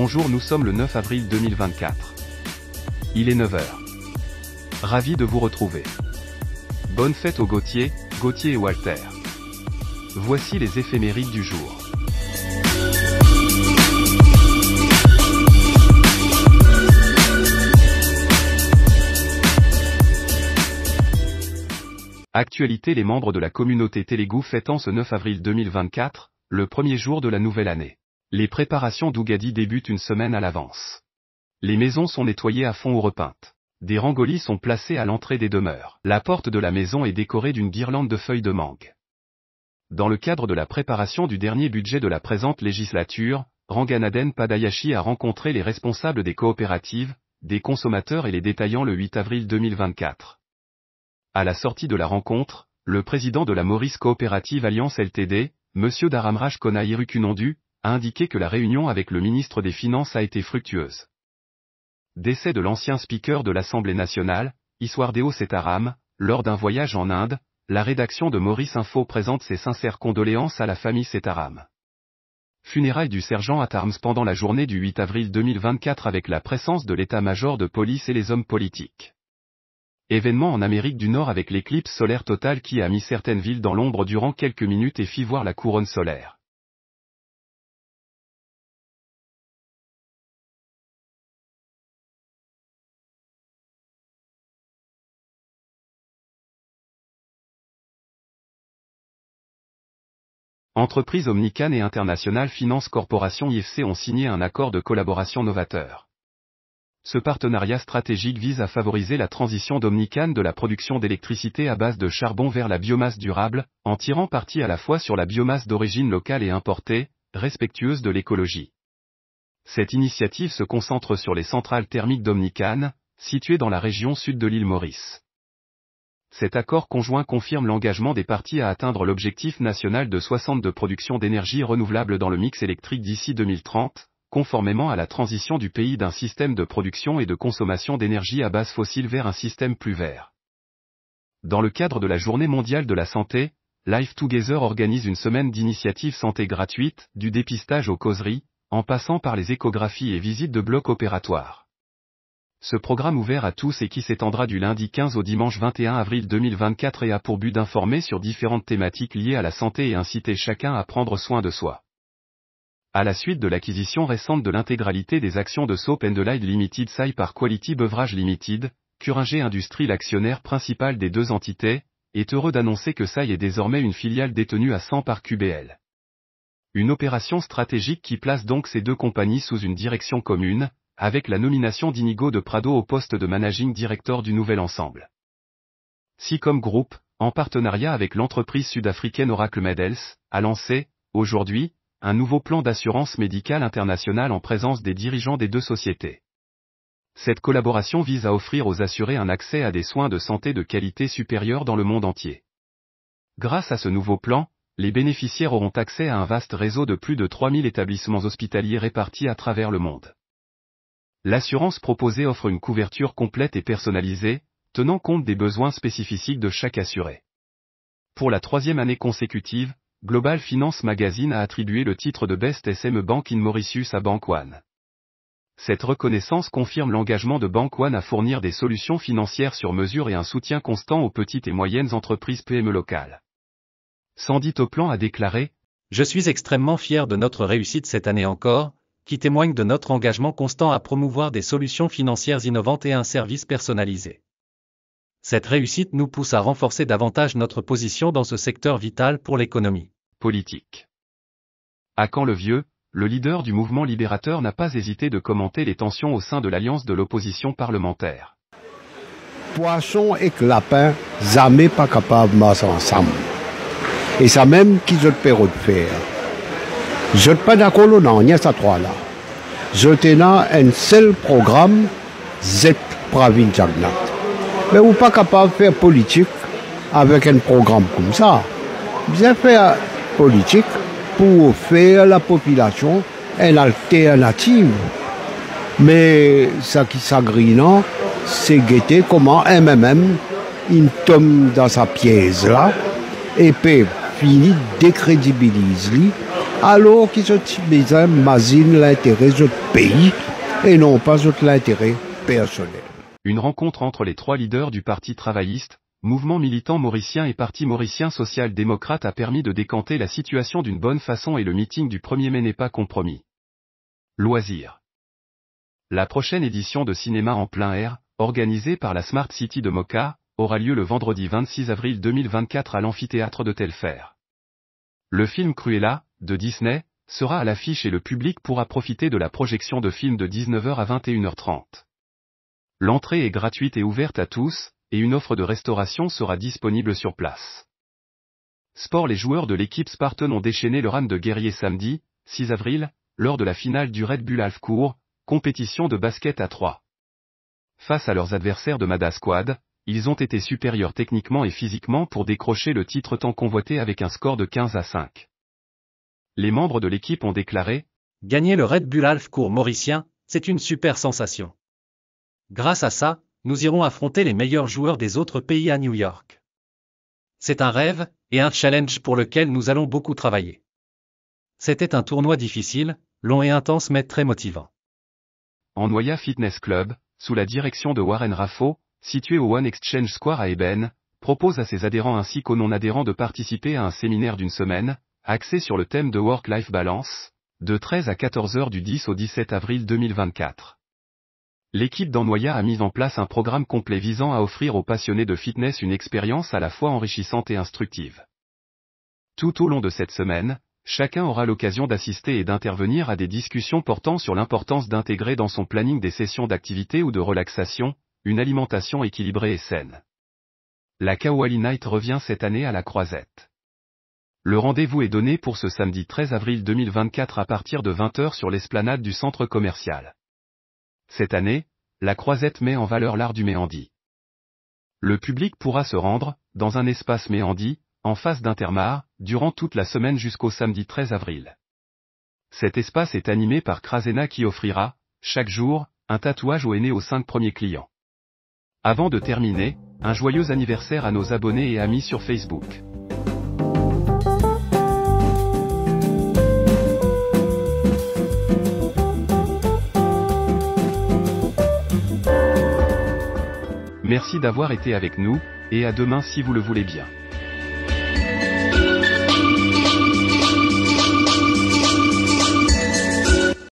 Bonjour, nous sommes le 9 avril 2024. Il est 9h. Ravi de vous retrouver. Bonne fête aux Gauthier, Gauthier et Walter. Voici les éphémérides du jour. Actualité Les membres de la communauté Télégou fêtant ce 9 avril 2024, le premier jour de la nouvelle année. Les préparations d'Ougadi débutent une semaine à l'avance. Les maisons sont nettoyées à fond ou repeintes. Des rangolis sont placés à l'entrée des demeures. La porte de la maison est décorée d'une guirlande de feuilles de mangue. Dans le cadre de la préparation du dernier budget de la présente législature, Ranganaden Padayashi a rencontré les responsables des coopératives, des consommateurs et les détaillants le 8 avril 2024. À la sortie de la rencontre, le président de la Maurice Coopérative Alliance LTD, M. Daramraj Kona indiqué que la réunion avec le ministre des Finances a été fructueuse. Décès de l'ancien speaker de l'Assemblée nationale, Iswardeo Setaram, lors d'un voyage en Inde, la rédaction de Maurice Info présente ses sincères condoléances à la famille Setaram. Funérailles du sergent à arms pendant la journée du 8 avril 2024 avec la présence de l'état-major de police et les hommes politiques. Événement en Amérique du Nord avec l'éclipse solaire totale qui a mis certaines villes dans l'ombre durant quelques minutes et fit voir la couronne solaire. Entreprises Omnican et International Finance Corporation IFC ont signé un accord de collaboration novateur. Ce partenariat stratégique vise à favoriser la transition d'Omnican de la production d'électricité à base de charbon vers la biomasse durable, en tirant parti à la fois sur la biomasse d'origine locale et importée, respectueuse de l'écologie. Cette initiative se concentre sur les centrales thermiques d'Omnican, situées dans la région sud de l'île Maurice cet accord conjoint confirme l'engagement des parties à atteindre l'objectif national de 60 de production d'énergie renouvelable dans le mix électrique d'ici 2030, conformément à la transition du pays d'un système de production et de consommation d'énergie à base fossile vers un système plus vert. Dans le cadre de la Journée mondiale de la santé, Life Together organise une semaine d'initiatives santé gratuites, du dépistage aux causeries, en passant par les échographies et visites de blocs opératoires. Ce programme ouvert à tous et qui s'étendra du lundi 15 au dimanche 21 avril 2024 et a pour but d'informer sur différentes thématiques liées à la santé et inciter chacun à prendre soin de soi. À la suite de l'acquisition récente de l'intégralité des actions de Soap and Light Limited Sai par Quality Beverage Limited, Curinger Industrie l'actionnaire principal des deux entités, est heureux d'annoncer que Sai est désormais une filiale détenue à 100 par QBL. Une opération stratégique qui place donc ces deux compagnies sous une direction commune, avec la nomination d'Inigo de Prado au poste de managing director du nouvel ensemble. SICOM Group, en partenariat avec l'entreprise sud-africaine Oracle Medels, a lancé, aujourd'hui, un nouveau plan d'assurance médicale internationale en présence des dirigeants des deux sociétés. Cette collaboration vise à offrir aux assurés un accès à des soins de santé de qualité supérieure dans le monde entier. Grâce à ce nouveau plan, les bénéficiaires auront accès à un vaste réseau de plus de 3000 établissements hospitaliers répartis à travers le monde l'assurance proposée offre une couverture complète et personnalisée, tenant compte des besoins spécifiques de chaque assuré. Pour la troisième année consécutive, Global Finance Magazine a attribué le titre de Best SME Bank in Mauritius à Bank One. Cette reconnaissance confirme l'engagement de Bank One à fournir des solutions financières sur mesure et un soutien constant aux petites et moyennes entreprises PME locales. Sandy Toplan a déclaré Je suis extrêmement fier de notre réussite cette année encore, qui témoigne de notre engagement constant à promouvoir des solutions financières innovantes et un service personnalisé. Cette réussite nous pousse à renforcer davantage notre position dans ce secteur vital pour l'économie. Politique. À quand le vieux, le leader du mouvement libérateur n'a pas hésité de commenter les tensions au sein de l'alliance de l'opposition parlementaire. Poisson et lapin, jamais pas capable de ensemble. Et ça même qu'ils ont de faire. Je ne pas d'accord, non, y a trois là. ze tena en sel programe zet pravin chagnat. Me ou pa kapav fèr politik avèk en programe koum sa. Bize fèr politik pou fèr la popilasyon en alternatif. Me sa ki sagri nan, se gete koman MMM in tom dan sa pyez la, epè fini dekredibiliz li alors qu'ils ont l'intérêt de pays et non pas de l'intérêt personnel. Une rencontre entre les trois leaders du Parti travailliste, mouvement militant mauricien et Parti mauricien social-démocrate a permis de décanter la situation d'une bonne façon et le meeting du 1er mai n'est pas compromis. Loisirs. La prochaine édition de Cinéma en plein air, organisée par la Smart City de Moka, aura lieu le vendredi 26 avril 2024 à l'amphithéâtre de Telfer. Le film Cruella, de Disney, sera à l'affiche et le public pourra profiter de la projection de films de 19h à 21h30. L'entrée est gratuite et ouverte à tous, et une offre de restauration sera disponible sur place. Sport Les joueurs de l'équipe Spartan ont déchaîné le Rame de guerrier samedi, 6 avril, lors de la finale du Red Bull Court, compétition de basket à 3. Face à leurs adversaires de Mada Squad, ils ont été supérieurs techniquement et physiquement pour décrocher le titre tant convoité avec un score de 15 à 5 les membres de l'équipe ont déclaré Gagner le Red Bull Court mauricien, c'est une super sensation. Grâce à ça, nous irons affronter les meilleurs joueurs des autres pays à New York. C'est un rêve et un challenge pour lequel nous allons beaucoup travailler. C'était un tournoi difficile, long et intense mais très motivant. En Noya Fitness Club, sous la direction de Warren Raffo, situé au One Exchange Square à Eben, propose à ses adhérents ainsi qu'aux non-adhérents de participer à un séminaire d'une semaine, axé sur le thème de Work-Life Balance, de 13 à 14 heures du 10 au 17 avril 2024. L'équipe d'Ennoya a mis en place un programme complet visant à offrir aux passionnés de fitness une expérience à la fois enrichissante et instructive. Tout au long de cette semaine, chacun aura l'occasion d'assister et d'intervenir à des discussions portant sur l'importance d'intégrer dans son planning des sessions d'activité ou de relaxation, une alimentation équilibrée et saine. La Kawali Night revient cette année à la croisette. Le rendez-vous est donné pour ce samedi 13 avril 2024 à partir de 20h sur l'esplanade du centre commercial. Cette année, la croisette met en valeur l'art du méhandi. Le public pourra se rendre, dans un espace méhandi, en face d'Intermar, durant toute la semaine jusqu'au samedi 13 avril. Cet espace est animé par Krasena qui offrira, chaque jour, un tatouage au aîné aux cinq premiers clients. Avant de terminer, un joyeux anniversaire à nos abonnés et amis sur Facebook. Merci d'avoir été avec nous, et à demain si vous le voulez bien.